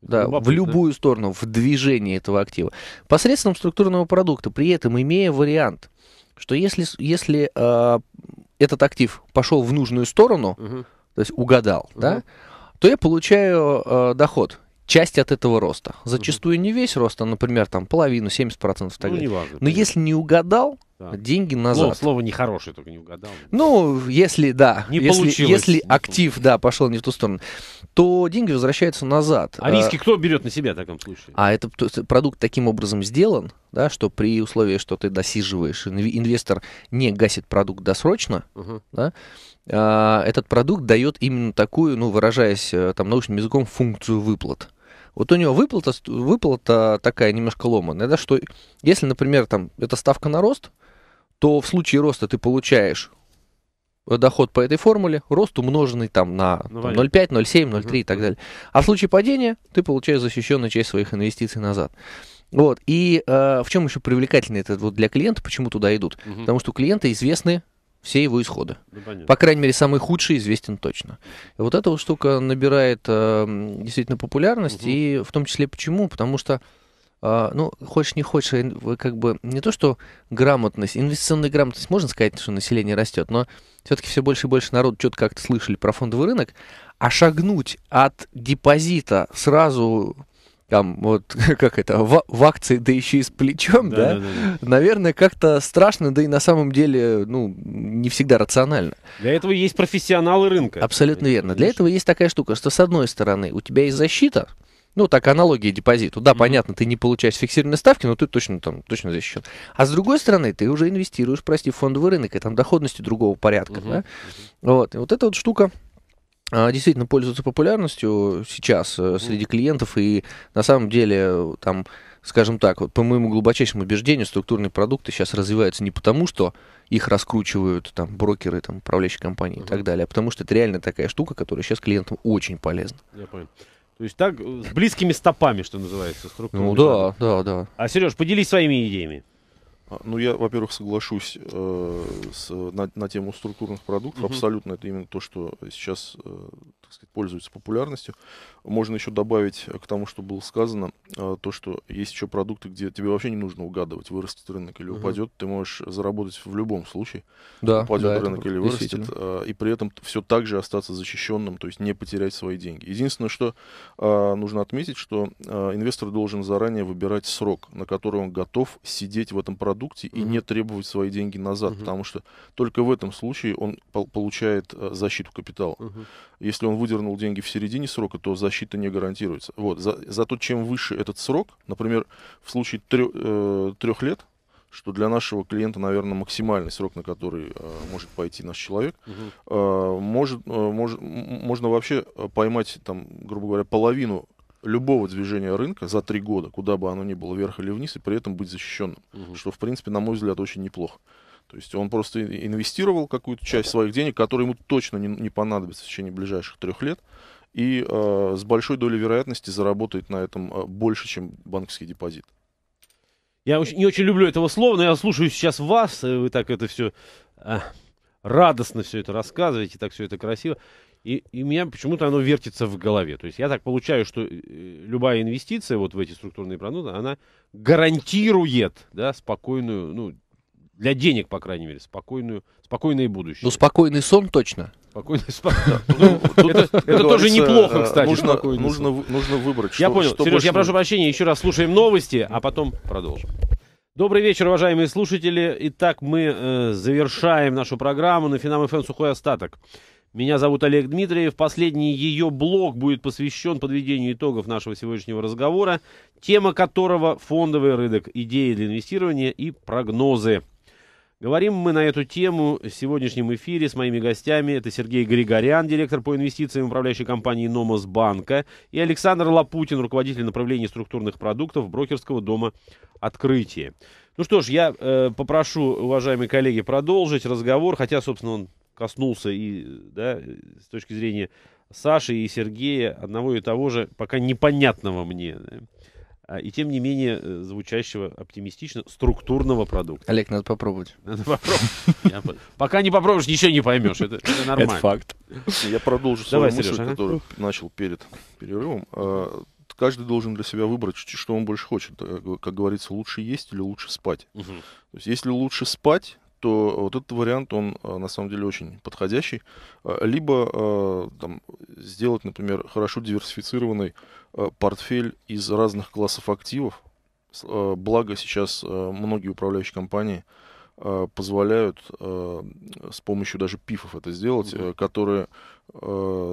Speaker 2: Да, Любопытно. Ну, в любую сторону, в движение этого актива. Посредством структурного продукта, при этом имея вариант, что если, если э, этот актив пошел в нужную сторону, угу. то есть угадал, угу. да, то я получаю э, доход часть от этого роста. Зачастую не весь рост, а, например, там половину, 70% и так ну, далее. Важно, Но если не угадал, да. деньги назад. Слово,
Speaker 1: слово нехорошее, только не угадал.
Speaker 2: Ну, если, да, не если, получилось. если актив, получилось. да, пошел не в ту сторону, то деньги возвращаются назад. А, а риски э,
Speaker 1: кто берет на себя в таком случае?
Speaker 2: А этот продукт таким образом сделан, да, что при условии, что ты досиживаешь, инвестор не гасит продукт досрочно, угу. да, а, этот продукт дает именно такую, ну, выражаясь э, там научным языком, функцию выплат. Вот у него выплата, выплата такая немножко ломаная, да, что если, например, там это ставка на рост, то в случае роста ты получаешь доход по этой формуле, рост умноженный там на 0,5, 0,7, 0,3 угу. и так далее. А в случае падения ты получаешь защищенную часть своих инвестиций назад. Вот. И э, в чем еще привлекательный этот вот для клиента, почему туда идут? Угу. Потому что клиенты известны все его исходы. Ну, По крайней мере, самый худший известен точно. И вот эта вот штука набирает э, действительно популярность, угу. и в том числе почему? Потому что, э, ну, хочешь не хочешь, э, как бы не то, что грамотность, инвестиционная грамотность, можно сказать, что население растет, но все-таки все больше и больше народ что-то как-то слышали про фондовый рынок, а шагнуть от депозита сразу там, вот как это, в, в акции, да еще и с плечом, да, да? Да, да, наверное, как-то страшно, да и на самом деле, ну, не всегда рационально.
Speaker 1: Для этого есть профессионалы
Speaker 2: рынка. Абсолютно верно. Для этого есть такая штука, что с одной стороны у тебя есть защита, ну, так, аналогия депозиту. Да, mm-hmm. понятно, ты не получаешь фиксированные ставки, но ты точно там, точно защищен. А с другой стороны, ты уже инвестируешь, прости, в фондовый рынок, и там доходности другого порядка, mm-hmm. да? Вот, и вот эта вот штука, а, действительно пользуются популярностью сейчас э, среди клиентов, и на самом деле э, там, скажем так, вот, по моему глубочайшему убеждению, структурные продукты сейчас развиваются не потому, что их раскручивают там брокеры, там управляющие компании uh-huh. и так далее, а потому что это реально такая штука, которая сейчас клиентам очень полезна.
Speaker 1: Я понял. То есть так э, с
Speaker 2: близкими стопами,
Speaker 1: что называется, структура. Ну да,
Speaker 2: да, да.
Speaker 3: А Сереж, поделись своими идеями. А, ну, я, во-первых, соглашусь э, с, на, на тему структурных продуктов. Угу. Абсолютно это именно то, что сейчас, э, так сказать, пользуется популярностью. Можно еще добавить к тому, что было сказано, э, то, что есть еще продукты, где тебе вообще не нужно угадывать, вырастет рынок или угу. упадет. Ты можешь заработать в любом случае. Да, упадет да, рынок или вырастет. Э, и при этом все так же остаться защищенным, то есть не потерять свои деньги. Единственное, что э, нужно отметить, что э, инвестор должен заранее выбирать срок, на который он готов сидеть в этом продукте продукте и не требовать свои деньги назад, угу. потому что только в этом случае он получает э, защиту капитала. Угу. Если он выдернул деньги в середине срока, то защита не гарантируется. Вот. За, зато чем выше этот срок, например, в случае трех, э, лет, что для нашего клиента, наверное, максимальный срок, на который э, может пойти наш человек, угу. э, может, э, мож, можно вообще э, поймать, там, грубо говоря, половину любого движения рынка за три года, куда бы оно ни было, вверх или вниз, и при этом быть защищенным. Угу. Что, в принципе, на мой взгляд, очень неплохо. То есть он просто инвестировал какую-то часть своих денег, которые ему точно не, не понадобится в течение ближайших трех лет, и э, с большой долей вероятности заработает на этом э, больше, чем банковский депозит.
Speaker 1: Я очень, не очень люблю этого слова, но я слушаю сейчас вас, и вы так это все э, радостно все это рассказываете, так все это красиво. И, и у меня почему-то оно вертится в голове. То есть я так получаю, что э, любая инвестиция вот в эти структурные продукты, она гарантирует да, спокойную, ну, для денег, по крайней мере, спокойную, спокойное будущее. Ну, спокойный
Speaker 2: сон точно.
Speaker 1: Спокойный сон. Ну, это тоже неплохо, э, кстати. Нужно выбрать. Я понял. Сереж, я прошу прощения, еще раз слушаем новости, а потом продолжим. Добрый вечер, уважаемые слушатели. Итак, мы э, завершаем нашу программу на Финам ФМ «Сухой остаток». Меня зовут Олег Дмитриев. Последний ее блог будет посвящен подведению итогов нашего сегодняшнего разговора, тема которого «Фондовый рынок. Идеи для инвестирования и прогнозы». Говорим мы на эту тему в сегодняшнем эфире с моими гостями. Это Сергей Григорян, директор по инвестициям управляющей компании «Номос Банка», и Александр Лапутин, руководитель направления структурных продуктов брокерского дома «Открытие». Ну что ж, я э, попрошу, уважаемые коллеги, продолжить разговор, хотя, собственно, он коснулся и, да, с точки зрения Саши и Сергея одного и того же, пока непонятного мне. И тем не менее э, звучащего оптимистично структурного продукта.
Speaker 2: Олег, надо
Speaker 3: попробовать. Надо попробовать.
Speaker 1: Пока не попробуешь, ничего не поймешь. Это нормально. Это факт.
Speaker 3: Я продолжу свою мысль, которую начал перед перерывом э, каждый должен для себя выбрать, что он больше хочет. Э, как говорится, лучше есть или лучше спать. То есть, если лучше спать, то вот этот вариант, он э, на самом деле очень подходящий. Э, либо э, там, сделать, например, хорошо диверсифицированный портфель из разных классов активов. Благо сейчас многие управляющие компании позволяют с помощью даже пифов это сделать, mm-hmm. которые,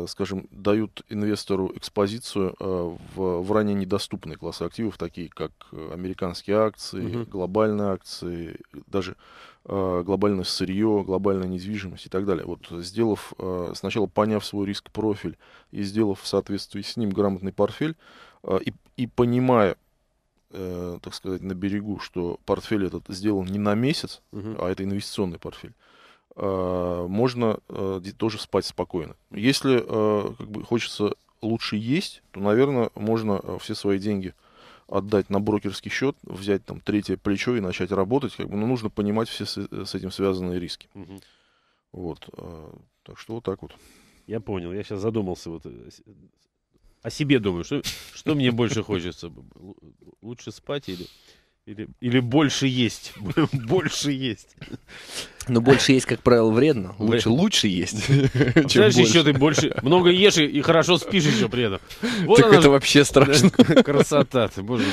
Speaker 3: скажем, дают инвестору экспозицию в, в ранее недоступные классы активов, такие как американские акции, mm-hmm. глобальные акции, даже Э, глобальное сырье, глобальная недвижимость и так далее. Вот сделав, э, сначала поняв свой риск профиль и сделав в соответствии с ним грамотный портфель, э, и, и понимая, так сказать, на берегу, что портфель этот сделан не на месяц, угу. а это инвестиционный портфель, можно тоже спать спокойно. Если как бы, хочется лучше есть, то, наверное, можно все свои деньги отдать на брокерский счет, взять там третье плечо и начать работать, как бы, ну, нужно понимать все с, э, с этим связанные риски. Угу. Вот, а, так что вот так вот. Я понял, я сейчас задумался вот э, о себе думаю, что, что мне больше хочется,
Speaker 2: лучше спать или или, или больше есть. больше есть. Но ну, больше есть, как правило, вредно. Лучше, лучше есть. Знаешь, еще ты
Speaker 1: больше. Много ешь и хорошо спишь еще при этом. Вот так это вообще страшно. Красота ты, боже мой.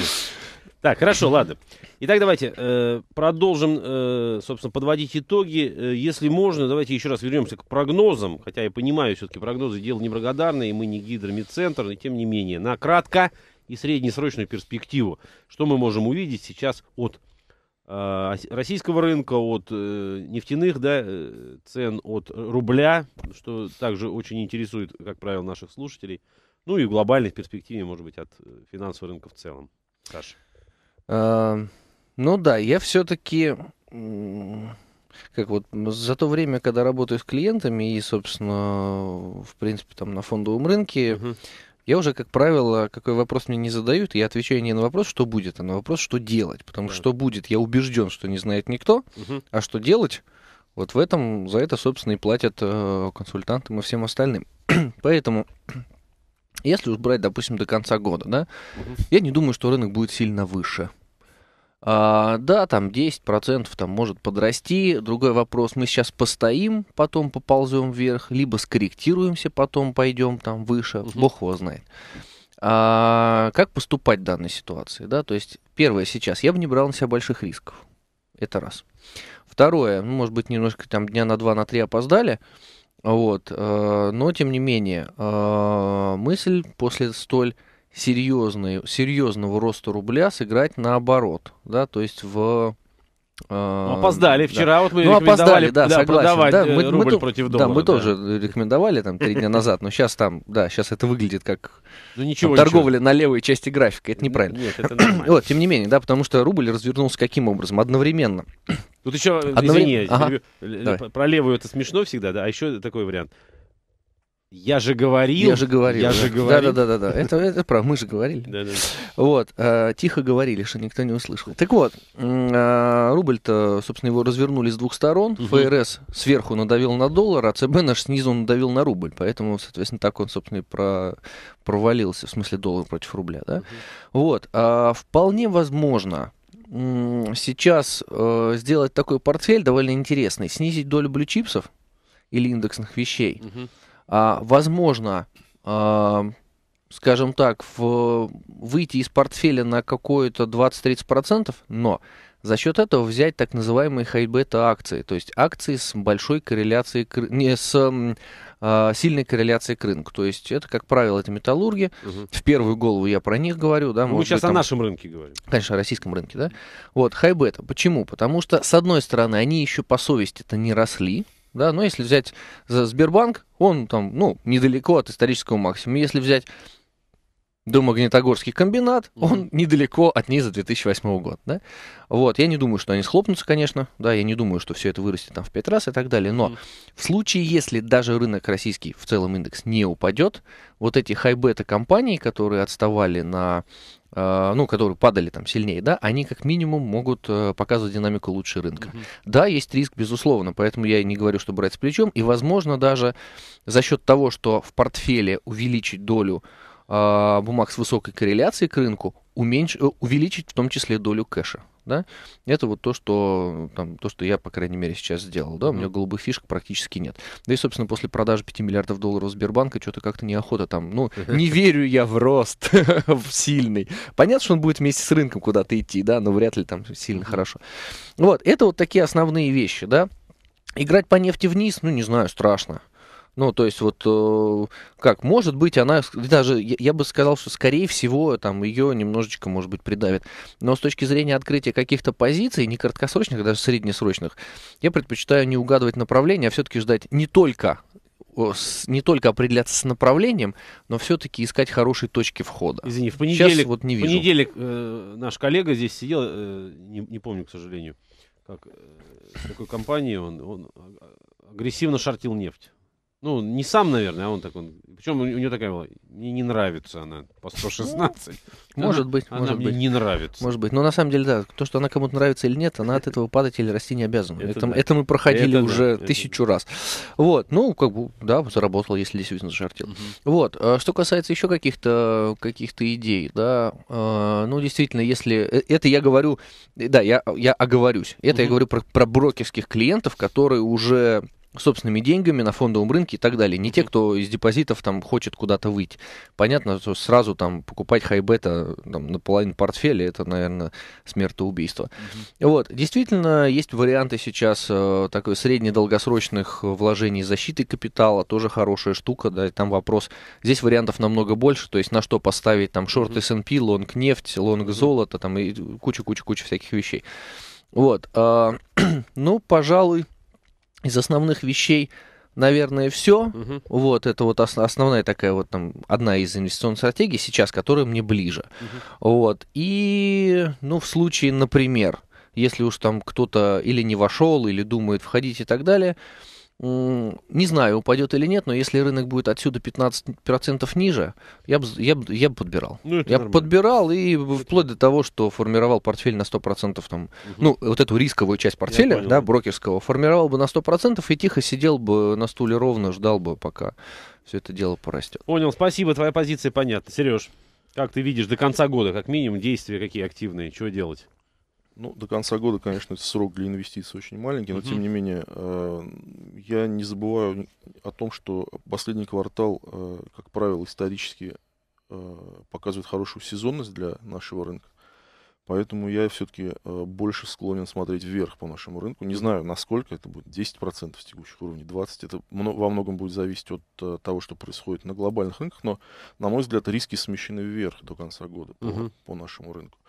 Speaker 1: Так, хорошо, ладно. Итак, давайте э, продолжим, э, собственно, подводить итоги. Э, если можно, давайте еще раз вернемся к прогнозам. Хотя я понимаю, все-таки прогнозы дело неблагодарное, и мы не гидромедцентр, но тем не менее. На кратко и среднесрочную перспективу. Что мы можем увидеть сейчас от э, российского рынка, от э, нефтяных да, э, цен, от рубля, что также очень интересует, как правило, наших слушателей. Ну и в глобальной перспективе, может быть, от финансового рынка в целом.
Speaker 2: Саша. А, ну да, я все-таки как вот за то время, когда работаю с клиентами и, собственно, в принципе, там на фондовом рынке, uh-huh я уже, как правило, какой вопрос мне не задают, я отвечаю не на вопрос, что будет, а на вопрос, что делать. Потому да. что будет, я убежден, что не знает никто, угу. а что делать, вот в этом, за это, собственно, и платят э, консультантам и всем остальным. Поэтому если уж брать, допустим, до конца года, да, угу. я не думаю, что рынок будет сильно выше. А, да, там 10% там может подрасти. Другой вопрос, мы сейчас постоим, потом поползем вверх, либо скорректируемся, потом пойдем там выше, угу. бог его знает. А, как поступать в данной ситуации? Да? То есть, первое сейчас, я бы не брал на себя больших рисков. Это раз. Второе, ну, может быть, немножко там дня на два, на три опоздали, вот, э, но тем не менее, э, мысль после столь серьезный, серьезного роста рубля сыграть наоборот, да, то есть в а, ну, опоздали. Вчера да. вот мы ну, рекомендовали опоздали, да, да, согласен, продавать да, э, мы, рубль мы, против доллара. Да, мы да. тоже рекомендовали там три дня назад, но сейчас там, да, сейчас это выглядит как ну, ничего, там, торговля ничего. на левой части графика. Это неправильно. Нет, это нормально. вот, тем не менее, да, потому что рубль развернулся каким образом? Одновременно. Тут еще, Одновременно... извини, ага. Давай.
Speaker 1: про левую это смешно всегда, да, а еще такой вариант.
Speaker 2: Я же говорил. Я же говорил. Я да. же говорил. Да, да, да, да, Это, это правда, мы же говорили. Да, да. Вот. Э, тихо говорили, что никто не услышал. Так вот, э, рубль-то, собственно, его развернули с двух сторон. Угу. ФРС сверху надавил на доллар, а ЦБ наш снизу надавил на рубль. Поэтому, соответственно, так он, собственно, и про... провалился, в смысле доллар против рубля. Да? Угу. Вот. Э, вполне возможно, сейчас э, сделать такой портфель довольно интересный. Снизить долю блючипсов или индексных вещей. Угу а, возможно, а, скажем так, в, выйти из портфеля на какое-то 20-30%, но за счет этого взять так называемые хайбета акции, то есть акции с большой корреляцией, не, с э, сильной корреляцией к рынку. То есть это, как правило, это металлурги. Угу. В первую голову я про них говорю. Да, ну, мы сейчас быть, там, о нашем рынке говорим. Конечно, о российском рынке. Да? Вот, хайбета. Почему? Потому что, с одной стороны, они еще по совести-то не росли. Да? Но если взять Сбербанк, он там, ну, недалеко от исторического максимума. Если взять Домагнитогорский комбинат, mm-hmm. он недалеко от низа 2008 года. Да? Вот, я не думаю, что они схлопнутся, конечно, да, я не думаю, что все это вырастет там в пять раз и так далее, но mm-hmm. в случае, если даже рынок российский в целом индекс не упадет, вот эти хайбета компании, которые отставали на Э, ну, которые падали там сильнее, да, они как минимум могут э, показывать динамику лучше рынка. Mm -hmm. Да, есть риск, безусловно, поэтому я и не говорю, что брать с плечом. И, возможно, даже за счет того, что в портфеле увеличить долю э, бумаг с высокой корреляцией к рынку, уменьш... Э, увеличить в том числе долю кэша да, это вот то, что, там, то, что я, по крайней мере, сейчас сделал, да, у меня голубых фишек практически нет. Да и, собственно, после продажи 5 миллиардов долларов Сбербанка что-то как-то неохота там, ну, не верю я в рост в сильный. Понятно, что он будет вместе с рынком куда-то идти, да, но вряд ли там сильно хорошо. Вот, это вот такие основные вещи, да. Играть по нефти вниз, ну, не знаю, страшно. Ну, то есть вот э, как, может быть, она даже, я бы сказал, что скорее всего там ее немножечко, может быть, придавит. Но с точки зрения открытия каких-то позиций, не краткосрочных, а даже среднесрочных, я предпочитаю не угадывать направление, а все-таки ждать не только не только определяться с направлением, но все-таки искать хорошие точки входа. Извини, в понедельник, Сейчас вот не вижу. В
Speaker 1: понедельник э, наш коллега здесь сидел, э, не, не помню, к сожалению, как, э, в какой компании он, он а, а, агрессивно шортил нефть. Ну, не сам, наверное, а он так он. Причем у нее такая была, мне не нравится она по 116. Может быть, она может мне быть. не нравится. Может быть. Но
Speaker 2: на самом деле, да, то, что она кому-то нравится или нет, она от этого падать или расти не обязана. Это, это, да. это мы проходили это уже да, тысячу это... раз. Вот, ну, как бы, да, заработал, если действительно зашортил. Угу. Вот, а что касается еще каких-то каких идей, да, а, ну, действительно, если... Э, это я говорю, э, да, я, я оговорюсь. Это угу. я говорю про, про брокерских клиентов, которые уже собственными деньгами на фондовом рынке и так далее. Не те, кто из депозитов там хочет куда-то выйти. Понятно, что сразу там покупать хайбета там, на половину портфеля, это, наверное, смертоубийство. Mm-hmm. Вот. Действительно, есть варианты сейчас э, такой среднедолгосрочных вложений защиты капитала, тоже хорошая штука, да, и там вопрос. Здесь вариантов намного больше, то есть на что поставить там шорт mm S&P, лонг нефть, лонг золото, там и куча-куча-куча всяких вещей. Вот. Э, ну, пожалуй, из основных вещей, наверное, все. Угу. Вот это вот основная такая вот там одна из инвестиционных стратегий сейчас, которая мне ближе. Угу. Вот и ну в случае, например, если уж там кто-то или не вошел, или думает входить и так далее, не знаю, упадет или нет, но если рынок будет отсюда 15% ниже, я бы я б, я б подбирал. Ну, я нормально. подбирал и вплоть до того, что формировал портфель на 100%, там, угу. ну, вот эту рисковую часть портфеля, понял, да, да, брокерского, формировал бы на 100% и тихо сидел бы на стуле ровно, ждал бы, пока все это дело порастет.
Speaker 1: Понял, спасибо, твоя позиция понятна. Сереж, как ты видишь до конца года, как минимум,
Speaker 3: действия какие активные, что делать? Ну, до конца года, конечно, срок для инвестиций очень маленький, но угу. тем не менее, э, я не забываю о том, что последний квартал, э, как правило, исторически э, показывает хорошую сезонность для нашего рынка. Поэтому я все-таки больше склонен смотреть вверх по нашему рынку. Не знаю, насколько это будет, 10% с текущих уровней, 20%. Это во многом будет зависеть от того, что происходит на глобальных рынках, но, на мой взгляд, риски смещены вверх до конца года по, угу. по нашему рынку.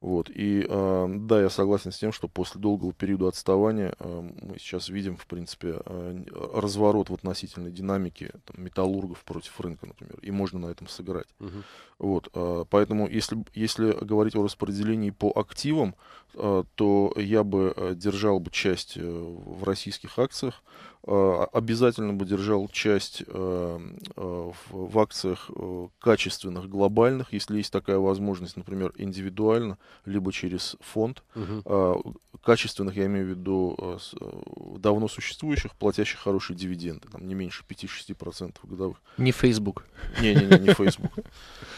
Speaker 3: Вот. И э, да, я согласен с тем, что после долгого периода отставания э, мы сейчас видим, в принципе, э, разворот в относительной динамике там, металлургов против рынка, например, и можно на этом сыграть. Угу. Вот. Э, поэтому, если, если говорить о распределении по активам, э, то я бы держал бы часть э, в российских акциях, Э, обязательно бы держал часть э, э, в акциях качественных, глобальных, если есть такая возможность, например, индивидуально, либо через фонд. Угу. Качественных, я имею в виду давно существующих, платящих хорошие дивиденды, там не меньше 5-6% годовых.
Speaker 2: Не Facebook. Не-не-не, не Facebook.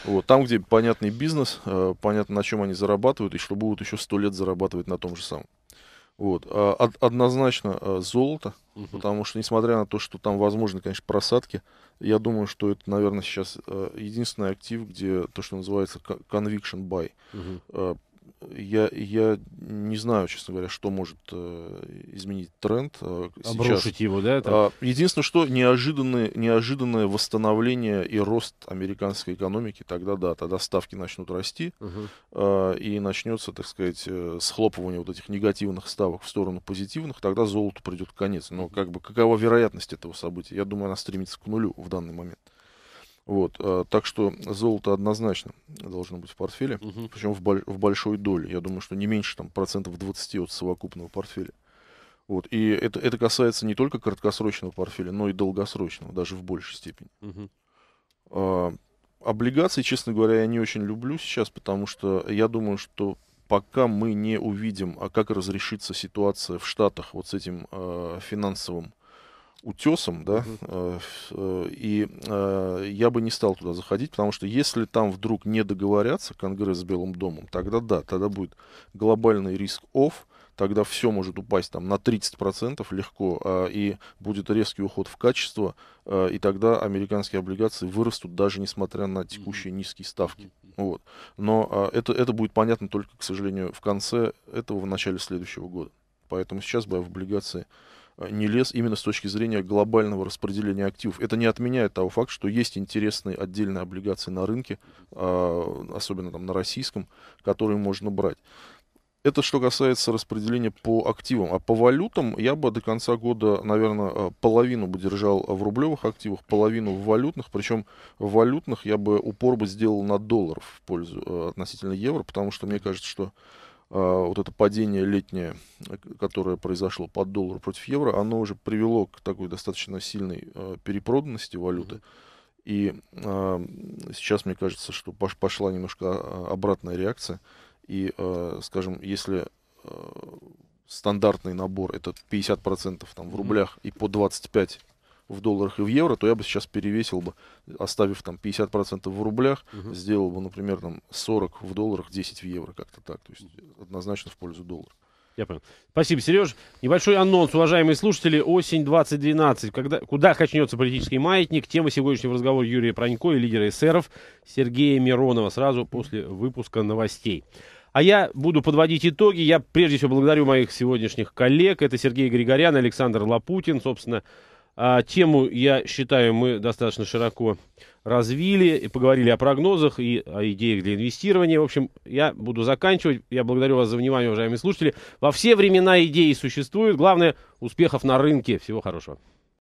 Speaker 3: Вот, там, где понятный бизнес, понятно, на чем они зарабатывают, и что будут еще сто лет зарабатывать на том же самом. Вот. А, однозначно а, золото, угу. потому что, несмотря на то, что там возможны, конечно, просадки, я думаю, что это, наверное, сейчас а, единственный актив, где то, что называется conviction buy. Угу я, я не знаю, честно говоря, что может э, изменить тренд. Э, Обрушить сейчас. его, да? Там? Единственное, что неожиданное, неожиданное восстановление и рост американской экономики, тогда да, тогда ставки начнут расти, угу. э, и начнется, так сказать, э, схлопывание вот этих негативных ставок в сторону позитивных, тогда золоту придет конец. Но как бы какова вероятность этого события? Я думаю, она стремится к нулю в данный момент. Вот, а, так что золото однозначно должно быть в портфеле, угу. причем в, боль, в большой доле. Я думаю, что не меньше там, процентов 20 от совокупного портфеля. Вот, и это, это касается не только краткосрочного портфеля, но и долгосрочного, даже в большей степени. Угу. А, облигации, честно говоря, я не очень люблю сейчас, потому что я думаю, что пока мы не увидим, а как разрешится ситуация в Штатах вот с этим э, финансовым утесом, да, mm-hmm. и э, я бы не стал туда заходить, потому что если там вдруг не договорятся Конгресс с Белым домом, тогда да, тогда будет глобальный риск офф, тогда все может упасть там на 30% легко, а, и будет резкий уход в качество, а, и тогда американские облигации вырастут даже несмотря на текущие низкие ставки. Вот. Но а, это, это будет понятно только, к сожалению, в конце этого, в начале следующего года. Поэтому сейчас бы в облигации Э, не лез именно с точки зрения глобального распределения активов. Это не отменяет того факта, что есть интересные отдельные облигации на рынке, а, особенно там на российском, которые можно брать. Это что касается распределения по активам. А по валютам я бы до конца года, наверное, э, половину бы держал в рублевых активах, половину в валютных. Причем в валютных я бы упор бы сделал на доллар в пользу э, относительно евро, потому что мне кажется, что а, вот это падение летнее, которое произошло под доллар против евро, оно уже привело к такой достаточно сильной а, перепроданности валюты. И а, сейчас мне кажется, что пошла немножко обратная реакция. И, скажем, если стандартный набор это 50% там, в рублях и по 25% в долларах и в евро, то я бы сейчас перевесил бы, оставив там 50% в рублях, угу. сделал бы, например, там 40 в долларах, 10 в евро, как-то так. То есть однозначно в пользу доллара. Я понял. Спасибо, Сереж. Небольшой
Speaker 1: анонс, уважаемые слушатели. Осень 2012. Когда, куда качнется политический маятник? Тема сегодняшнего разговора Юрия Пронько и лидера эсеров Сергея Миронова сразу после выпуска новостей. А я буду подводить итоги. Я прежде всего благодарю моих сегодняшних коллег. Это Сергей Григорян, Александр Лапутин, собственно, а, тему, я считаю, мы достаточно широко развили и поговорили о прогнозах и о идеях для инвестирования. В общем, я буду заканчивать. Я благодарю вас за внимание, уважаемые слушатели. Во все времена идеи существуют. Главное, успехов на рынке. Всего хорошего.